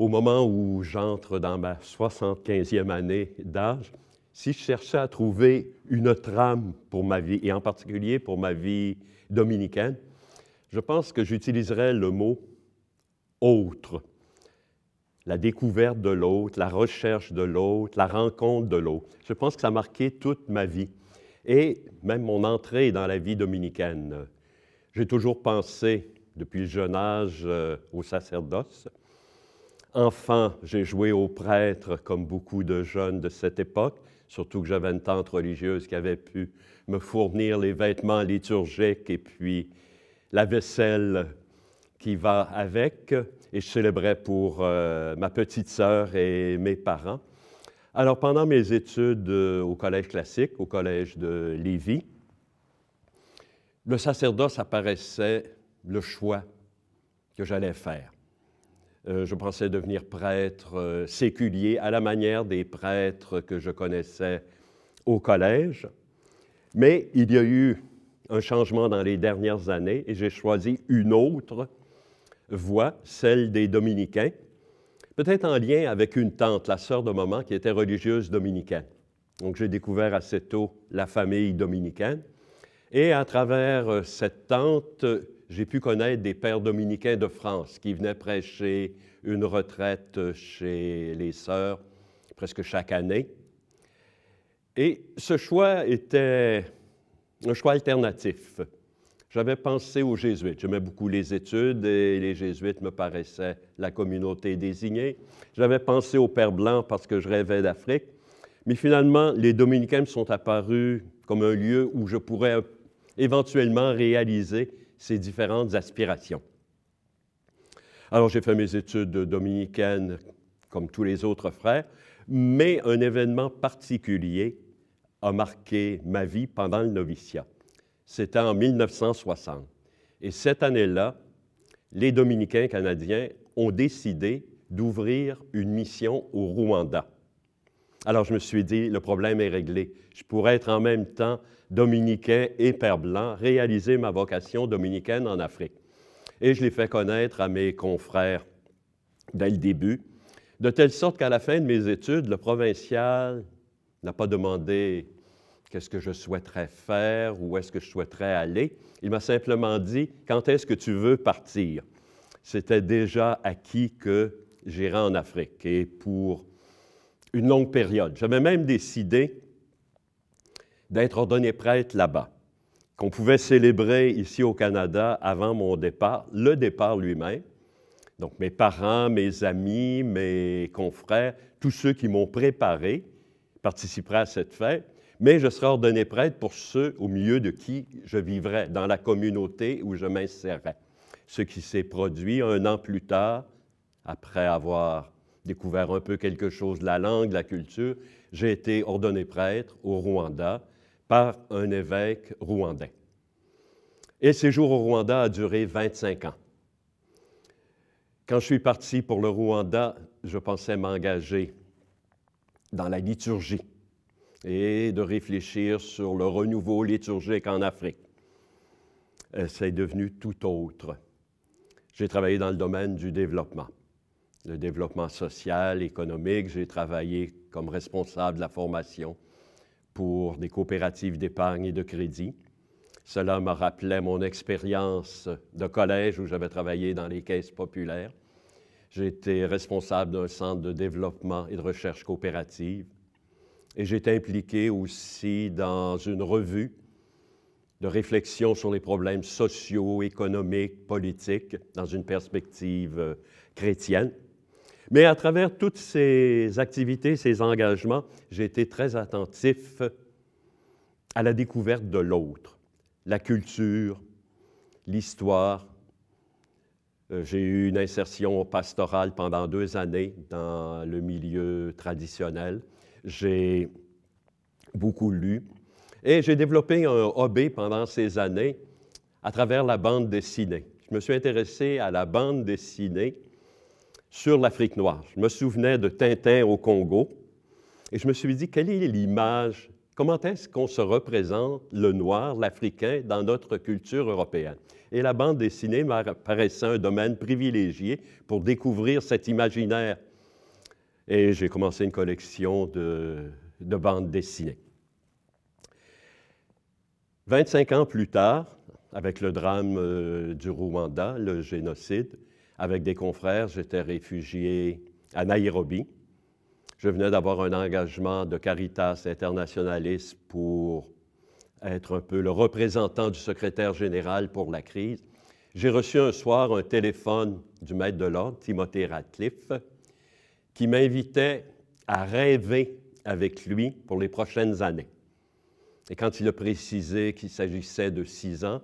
au moment où j'entre dans ma 75e année d'âge, si je cherchais à trouver une trame pour ma vie, et en particulier pour ma vie dominicaine, je pense que j'utiliserais le mot autre. La découverte de l'autre, la recherche de l'autre, la rencontre de l'autre. Je pense que ça a marqué toute ma vie et même mon entrée dans la vie dominicaine. J'ai toujours pensé, depuis le jeune âge, euh, au sacerdoce. Enfant, j'ai joué au prêtre comme beaucoup de jeunes de cette époque, surtout que j'avais une tante religieuse qui avait pu me fournir les vêtements liturgiques et puis la vaisselle qui va avec. Et je célébrais pour euh, ma petite sœur et mes parents. Alors, pendant mes études euh, au collège classique, au collège de Lévis, le sacerdoce apparaissait le choix que j'allais faire. Euh, je pensais devenir prêtre euh, séculier à la manière des prêtres que je connaissais au collège. Mais il y a eu un changement dans les dernières années et j'ai choisi une autre voie, celle des dominicains, peut-être en lien avec une tante, la sœur de maman, qui était religieuse dominicaine. Donc j'ai découvert assez tôt la famille dominicaine. Et à travers euh, cette tante, j'ai pu connaître des pères dominicains de France qui venaient prêcher une retraite chez les sœurs presque chaque année. Et ce choix était un choix alternatif. J'avais pensé aux jésuites. J'aimais beaucoup les études et les jésuites me paraissaient la communauté désignée. J'avais pensé aux Pères Blancs parce que je rêvais d'Afrique. Mais finalement, les dominicains me sont apparus comme un lieu où je pourrais éventuellement réaliser ses différentes aspirations. Alors j'ai fait mes études dominicaines comme tous les autres frères, mais un événement particulier a marqué ma vie pendant le noviciat. C'était en 1960. Et cette année-là, les Dominicains canadiens ont décidé d'ouvrir une mission au Rwanda. Alors je me suis dit, le problème est réglé. Je pourrais être en même temps dominicain et père blanc, réaliser ma vocation dominicaine en Afrique. Et je l'ai fait connaître à mes confrères dès le début, de telle sorte qu'à la fin de mes études, le provincial n'a pas demandé qu'est-ce que je souhaiterais faire, où est-ce que je souhaiterais aller. Il m'a simplement dit, quand est-ce que tu veux partir? C'était déjà acquis que j'irai en Afrique. Et pour une longue période. J'avais même décidé d'être ordonné prêtre là-bas, qu'on pouvait célébrer ici au Canada avant mon départ, le départ lui-même. Donc mes parents, mes amis, mes confrères, tous ceux qui m'ont préparé participeraient à cette fête, mais je serai ordonné prêtre pour ceux au milieu de qui je vivrais, dans la communauté où je m'insérerais. Ce qui s'est produit un an plus tard, après avoir découvert un peu quelque chose de la langue, de la culture. J'ai été ordonné prêtre au Rwanda par un évêque rwandais. Et le séjour au Rwanda a duré 25 ans. Quand je suis parti pour le Rwanda, je pensais m'engager dans la liturgie et de réfléchir sur le renouveau liturgique en Afrique. Euh, c'est devenu tout autre. J'ai travaillé dans le domaine du développement le développement social, économique. J'ai travaillé comme responsable de la formation pour des coopératives d'épargne et de crédit. Cela me rappelait mon expérience de collège où j'avais travaillé dans les caisses populaires. J'ai été responsable d'un centre de développement et de recherche coopérative. Et j'ai été impliqué aussi dans une revue de réflexion sur les problèmes sociaux, économiques, politiques, dans une perspective euh, chrétienne. Mais à travers toutes ces activités, ces engagements, j'ai été très attentif à la découverte de l'autre, la culture, l'histoire. Euh, j'ai eu une insertion pastorale pendant deux années dans le milieu traditionnel. J'ai beaucoup lu et j'ai développé un hobby pendant ces années à travers la bande dessinée. Je me suis intéressé à la bande dessinée sur l'Afrique noire. Je me souvenais de Tintin au Congo et je me suis dit, quelle est l'image, comment est-ce qu'on se représente le noir, l'Africain, dans notre culture européenne? Et la bande dessinée paraissait un domaine privilégié pour découvrir cet imaginaire. Et j'ai commencé une collection de, bandes dessinées. 25 ans plus tard, avec le drame euh, du Rwanda, le génocide, avec des confrères. J'étais réfugié à Nairobi. Je venais d'avoir un engagement de Caritas internationaliste pour être un peu le représentant du secrétaire général pour la crise. J'ai reçu un soir un téléphone du maître de l'ordre, Timothy Ratcliffe, qui m'invitait à rêver avec lui pour les prochaines années. Et quand il a précisé qu'il s'agissait de six ans,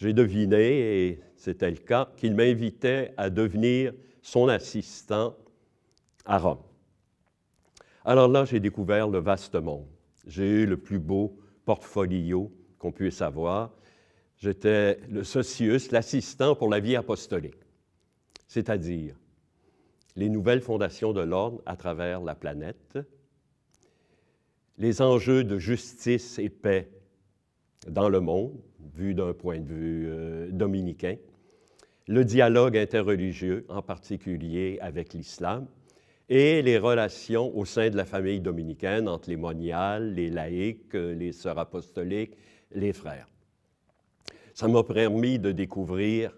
j'ai deviné, et c'était le cas, qu'il m'invitait à devenir son assistant à Rome. Alors là, j'ai découvert le vaste monde. J'ai eu le plus beau portfolio qu'on puisse avoir. J'étais le socius, l'assistant pour la vie apostolique, c'est-à-dire les nouvelles fondations de l'ordre à travers la planète, les enjeux de justice et paix dans le monde, vu d'un point de vue euh, dominicain, le dialogue interreligieux, en particulier avec l'islam, et les relations au sein de la famille dominicaine entre les moniales, les laïcs, euh, les sœurs apostoliques, les frères. Ça m'a permis de découvrir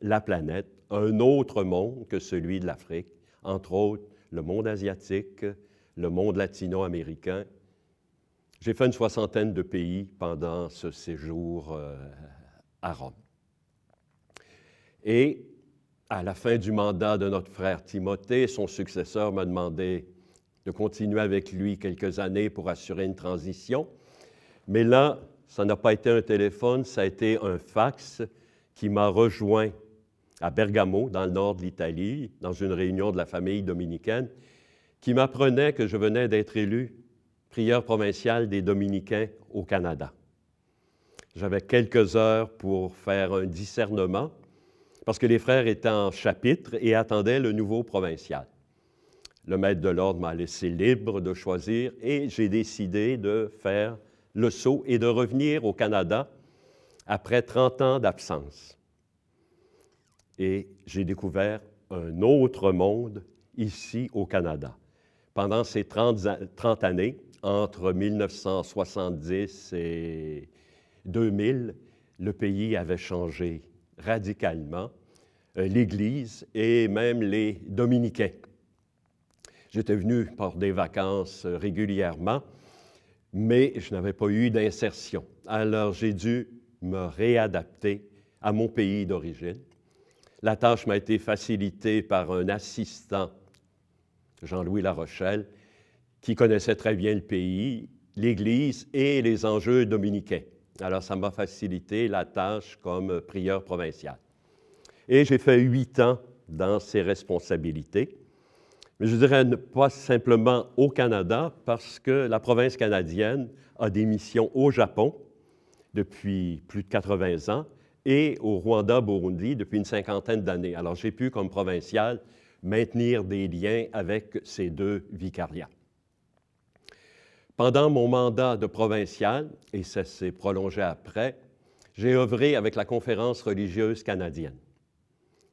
la planète, un autre monde que celui de l'Afrique, entre autres le monde asiatique, le monde latino-américain j'ai fait une soixantaine de pays pendant ce séjour euh, à Rome. Et à la fin du mandat de notre frère Timothée, son successeur m'a demandé de continuer avec lui quelques années pour assurer une transition. Mais là, ça n'a pas été un téléphone, ça a été un fax qui m'a rejoint à Bergamo, dans le nord de l'Italie, dans une réunion de la famille dominicaine, qui m'apprenait que je venais d'être élu prieur provincial des Dominicains au Canada. J'avais quelques heures pour faire un discernement parce que les frères étaient en chapitre et attendaient le nouveau provincial. Le maître de l'ordre m'a laissé libre de choisir et j'ai décidé de faire le saut et de revenir au Canada après 30 ans d'absence. Et j'ai découvert un autre monde ici au Canada. Pendant ces 30, 30 années, entre 1970 et 2000, le pays avait changé radicalement, euh, l'Église et même les dominicains. J'étais venu pour des vacances euh, régulièrement, mais je n'avais pas eu d'insertion. Alors j'ai dû me réadapter à mon pays d'origine. La tâche m'a été facilitée par un assistant Jean-Louis Rochelle, qui connaissait très bien le pays, l'Église et les enjeux dominicains. Alors, ça m'a facilité la tâche comme prieur provincial. Et j'ai fait huit ans dans ces responsabilités. Mais je dirais pas simplement au Canada, parce que la province canadienne a des missions au Japon depuis plus de 80 ans et au Rwanda, Burundi depuis une cinquantaine d'années. Alors j'ai pu, comme provincial, maintenir des liens avec ces deux vicariats. Pendant mon mandat de provincial, et ça s'est prolongé après, j'ai œuvré avec la Conférence religieuse canadienne,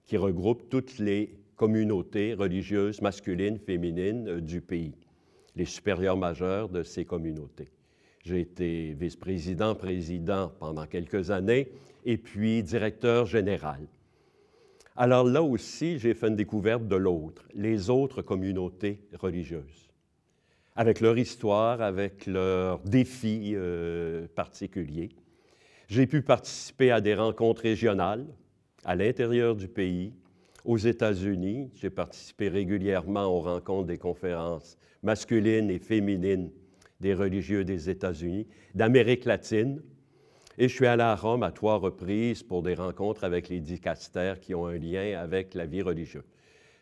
qui regroupe toutes les communautés religieuses masculines, féminines euh, du pays, les supérieurs majeurs de ces communautés. J'ai été vice-président, président pendant quelques années, et puis directeur général alors là aussi, j'ai fait une découverte de l'autre, les autres communautés religieuses, avec leur histoire, avec leurs défis euh, particuliers. J'ai pu participer à des rencontres régionales à l'intérieur du pays, aux États-Unis. J'ai participé régulièrement aux rencontres des conférences masculines et féminines des religieux des États-Unis, d'Amérique latine, et je suis allé à Rome à trois reprises pour des rencontres avec les dicastères qui ont un lien avec la vie religieuse.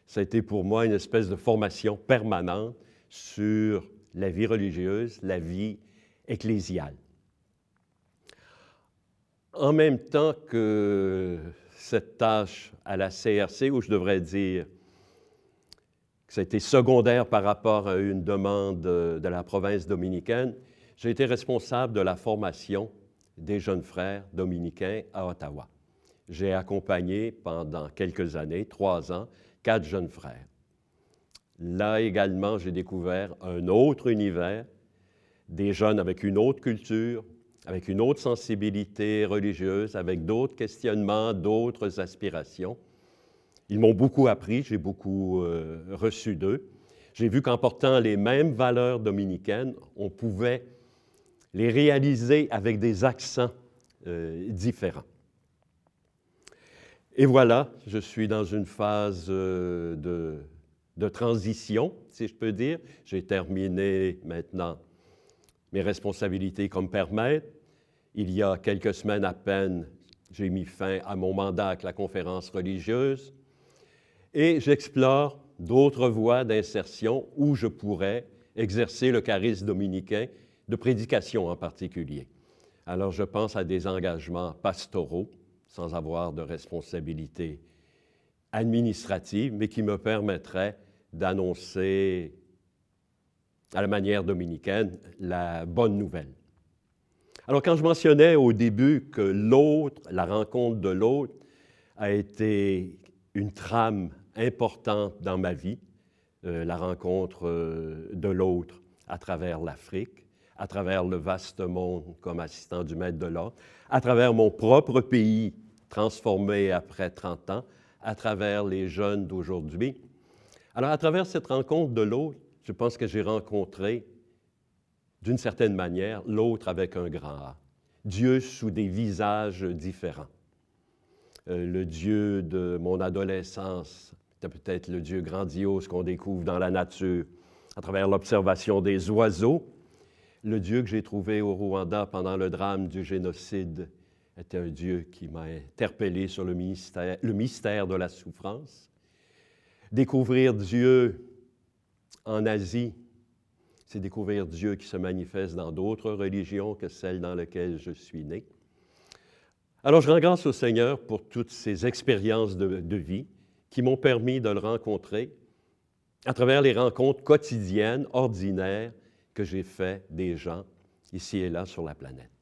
Ça a été pour moi une espèce de formation permanente sur la vie religieuse, la vie ecclésiale. En même temps que cette tâche à la CRC, où je devrais dire que ça a été secondaire par rapport à une demande euh, de la province dominicaine, j'ai été responsable de la formation des jeunes frères dominicains à Ottawa. J'ai accompagné pendant quelques années, trois ans, quatre jeunes frères. Là également, j'ai découvert un autre univers, des jeunes avec une autre culture, avec une autre sensibilité religieuse, avec d'autres questionnements, d'autres aspirations. Ils m'ont beaucoup appris, j'ai beaucoup euh, reçu d'eux. J'ai vu qu'en portant les mêmes valeurs dominicaines, on pouvait les réaliser avec des accents euh, différents. Et voilà, je suis dans une phase euh, de, de, transition, si je peux dire. J'ai terminé maintenant mes responsabilités comme père Il y a quelques semaines à peine, j'ai mis fin à mon mandat avec la conférence religieuse et j'explore d'autres voies d'insertion où je pourrais exercer le charisme dominicain de prédication en particulier. Alors je pense à des engagements pastoraux, sans avoir de responsabilité administrative, mais qui me permettraient d'annoncer à la manière dominicaine la bonne nouvelle. Alors quand je mentionnais au début que l'autre, la rencontre de l'autre, a été une trame importante dans ma vie, euh, la rencontre euh, de l'autre à travers l'Afrique, à travers le vaste monde comme assistant du maître de l'ordre, à travers mon propre pays transformé après 30 ans, à travers les jeunes d'aujourd'hui. Alors, à travers cette rencontre de l'autre, je pense que j'ai rencontré, d'une certaine manière, l'autre avec un grand A. Dieu sous des visages différents. Euh, le Dieu de mon adolescence, peut-être le Dieu grandiose qu'on découvre dans la nature, à travers l'observation des oiseaux, le Dieu que j'ai trouvé au Rwanda pendant le drame du génocide était un Dieu qui m'a interpellé sur le, mystère, de la souffrance. Découvrir Dieu en Asie, c'est découvrir Dieu qui se manifeste dans d'autres religions que celles dans lesquelles je suis né. Alors je rends grâce au Seigneur pour toutes ces expériences de vie qui m'ont permis de le rencontrer à travers les rencontres quotidiennes, ordinaires, que j'ai fait des gens ici et là sur la planète.